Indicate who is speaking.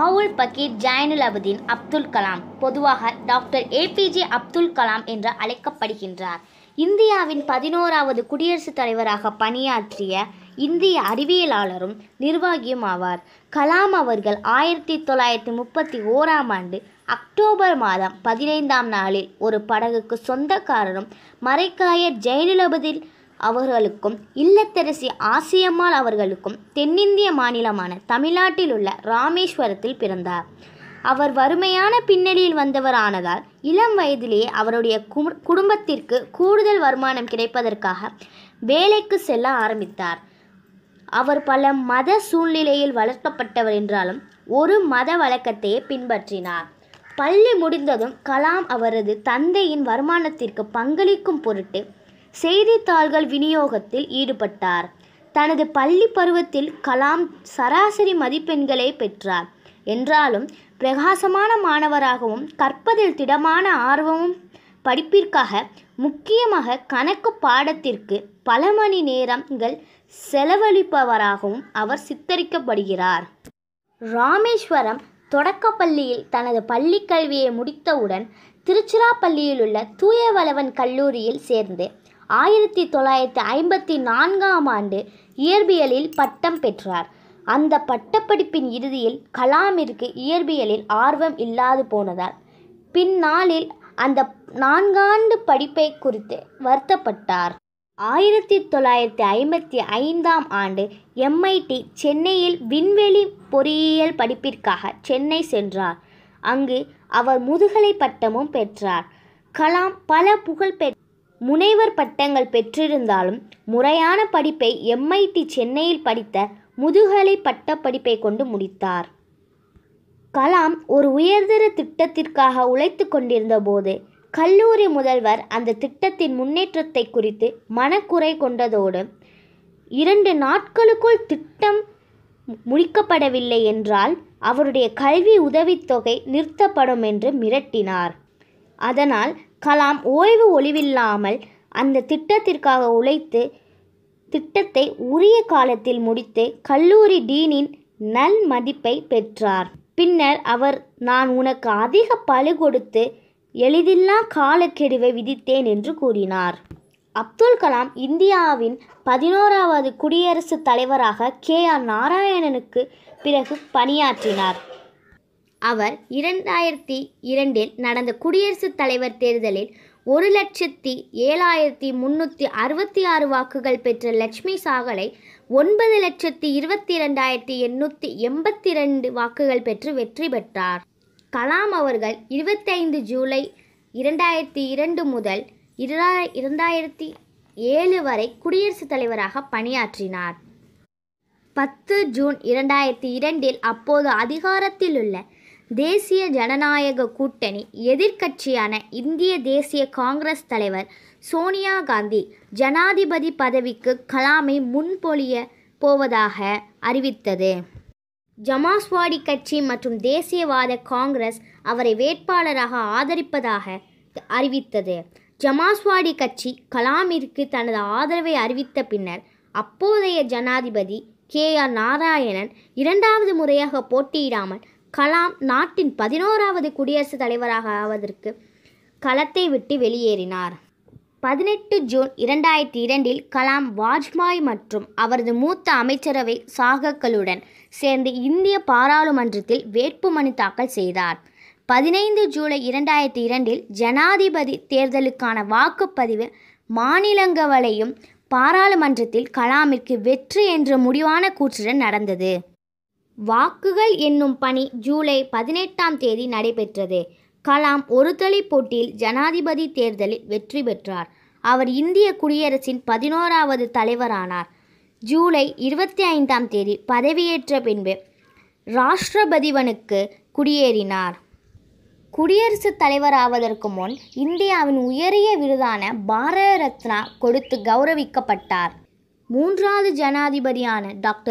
Speaker 1: ஆவுல் பக்கீர் ஜாயினுல் அபுதீன் அப்துல் கலாம் பொதுவாக doctor APJ Abdul Kalam என்று அழைக்கப்படுகின்றார் இந்தியாவின் பதினோராவது குடியரசுத் தலைவராக பணியாற்றிய இந்திய அறிவியலாளரும் நிர்வாகியும் ஆவார் கலாம் அவர்கள் ஆயிரத்தி தொள்ளாயிரத்தி முப்பத்தி ஓராம் ஆண்டு அக்டோபர் மாதம் பதினைந்தாம் நாளில் ஒரு படகுக்கு சொந்தக்காரரும் மறைக்காயர் ஜெயனுலபதில் அவர்களுக்கும் இல்லத்தரசி ஆசியம்மாள் அவர்களுக்கும் தென்னிந்திய மாநிலமான தமிழ்நாட்டில் உள்ள ராமேஸ்வரத்தில் பிறந்தார் அவர் வறுமையான பின்னணியில் வந்தவரானதால் இளம் வயதிலேயே அவருடைய குடும்பத்திற்கு கூடுதல் வருமானம் கிடைப்பதற்காக வேலைக்கு செல்ல ஆரம்பித்தார் அவர் பல மத சூழ்நிலையில் வளர்க்கப்பட்டவர் என்றாலும் ஒரு மத வழக்கத்தையே பின்பற்றினார் பள்ளி முடிந்ததும் கலாம் அவரது தந்தையின் வருமானத்திற்கு பங்களிக்கும் பொருட்டு செய்தித்தாள்கள் விநியோகத்தில் ஈடுபட்டார் தனது பள்ளி பருவத்தில் கலாம் சராசரி மதிப்பெண்களே பெற்றார் என்றாலும் பிரகாசமான மாணவராகவும் கற்பதில் திடமான ஆர்வமும் படிப்பிற்காக முக்கியமாக கணக்கு பாடத்திற்கு பல மணி நேரங்கள் செலவழிப்பவராகவும் அவர் சித்தரிக்கப்படுகிறார் ராமேஸ்வரம் தொடக்கப்பள்ளியில் தனது பள்ளி கல்வியை முடித்தவுடன் திருச்சிராப்பள்ளியில் உள்ள தூயவளவன் கல்லூரியில் சேர்ந்து ஆயிரத்தி தொள்ளாயிரத்தி ஐம்பத்தி நான்காம் ஆண்டு இயற்பியலில் பட்டம் பெற்றார் அந்த பட்டப்படிப்பின் இறுதியில் கலாமிற்கு இயற்பியலில் ஆர்வம் இல்லாது போனதால் பின்னாளில் அந்த நான்காண்டு படிப்பை குறித்து வருத்தப்பட்டார் ஆயிரத்தி தொள்ளாயிரத்தி ஐம்பத்தி ஐந்தாம் ஆண்டு எம்ஐடி சென்னையில் விண்வெளி பொறியியல் படிப்பிற்காக சென்னை சென்றார் அங்கு அவர் முதுகலை பட்டமும் பெற்றார் கலாம் பல புகழ்பெற்ற முனைவர் பட்டங்கள் பெற்றிருந்தாலும் முறையான படிப்பை எம்ஐடி சென்னையில் படித்த முதுகலை பட்ட படிப்பை கொண்டு முடித்தார் கலாம் ஒரு உயர்தர திட்டத்திற்காக உழைத்து கொண்டிருந்த போது கல்லூரி முதல்வர் அந்த திட்டத்தின் முன்னேற்றத்தை குறித்து மனக்குறை கொண்டதோடு இரண்டு நாட்களுக்குள் திட்டம் முடிக்கப்படவில்லை என்றால் அவருடைய கல்வி உதவித்தொகை நிறுத்தப்படும் என்று மிரட்டினார் அதனால் கலாம் ஓய்வு ஒளிவில்லாமல் அந்த திட்டத்திற்காக உழைத்து திட்டத்தை உரிய காலத்தில் முடித்து கல்லூரி டீனின் நல் மதிப்பை பெற்றார் பின்னர் அவர் நான் உனக்கு அதிக பழு கொடுத்து எளிதில்லா காலக்கெடுவை விதித்தேன் என்று கூறினார் அப்துல் கலாம் இந்தியாவின் பதினோராவது குடியரசுத் தலைவராக கே ஆர் நாராயணனுக்கு பிறகு பணியாற்றினார் அவர் இரண்டாயிரத்தி இரண்டில் நடந்த குடியரசுத் தலைவர் தேர்தலில் ஒரு லட்சத்தி ஏழாயிரத்தி முன்னூற்றி அறுபத்தி ஆறு வாக்குகள் பெற்ற லட்சுமி சாகலை ஒன்பது லட்சத்தி இருபத்தி ரெண்டாயிரத்தி எண்ணூற்றி எண்பத்தி ரெண்டு வாக்குகள் பெற்று வெற்றி பெற்றார் கலாம் அவர்கள் இருபத்தைந்து ஜூலை இரண்டாயிரத்தி இரண்டு முதல் இரா இரண்டாயிரத்தி ஏழு வரை குடியரசுத் தலைவராக பணியாற்றினார் பத்து ஜூன் இரண்டாயிரத்தி இரண்டில் அப்போது அதிகாரத்தில் உள்ள தேசிய ஜனநாயக கூட்டணி எதிர்க்கட்சியான இந்திய தேசிய காங்கிரஸ் தலைவர் சோனியா காந்தி ஜனாதிபதி பதவிக்கு கலாமை முன்பொழிய போவதாக அறிவித்தது ஜமாஸ்வாடி கட்சி மற்றும் தேசியவாத காங்கிரஸ் அவரை வேட்பாளராக ஆதரிப்பதாக அறிவித்தது ஜமாஸ்வாடி கட்சி கலாமிற்கு தனது ஆதரவை அறிவித்த பின்னர் அப்போதைய ஜனாதிபதி கே ஆர் நாராயணன் இரண்டாவது முறையாக போட்டியிடாமல் கலாம் நாட்டின் பதினோராவது குடியரசுத் தலைவராக ஆவதற்கு களத்தை விட்டு வெளியேறினார் பதினெட்டு ஜூன் இரண்டாயிரத்தி இரண்டில் கலாம் வாஜ்பாய் மற்றும் அவரது மூத்த அமைச்சரவை சாகக்களுடன் சேர்ந்து இந்திய பாராளுமன்றத்தில் வேட்புமனு தாக்கல் செய்தார் பதினைந்து ஜூலை இரண்டாயிரத்தி இரண்டில் ஜனாதிபதி தேர்தலுக்கான வாக்குப்பதிவு மாநிலங்களையும் பாராளுமன்றத்தில் கலாமிற்கு வெற்றி என்ற முடிவான கூற்றுடன் நடந்தது வாக்குகள் என்னும் பணி ஜூலை பதினெட்டாம் தேதி நடைபெற்றது கலாம் ஒருதலை போட்டியில் ஜனாதிபதி தேர்தலில் வெற்றி பெற்றார் அவர் இந்திய குடியரசின் பதினோராவது தலைவரானார் ஜூலை இருபத்தி ஐந்தாம் தேதி பதவியேற்ற பின்பு ராஷ்டிரபதிவனுக்கு குடியேறினார் குடியரசுத் தலைவராவதற்கு முன் இந்தியாவின் உயரிய விருதான பாரத ரத்னா கொடுத்து கௌரவிக்கப்பட்டார் மூன்றாவது ஜனாதிபதியான டாக்டர்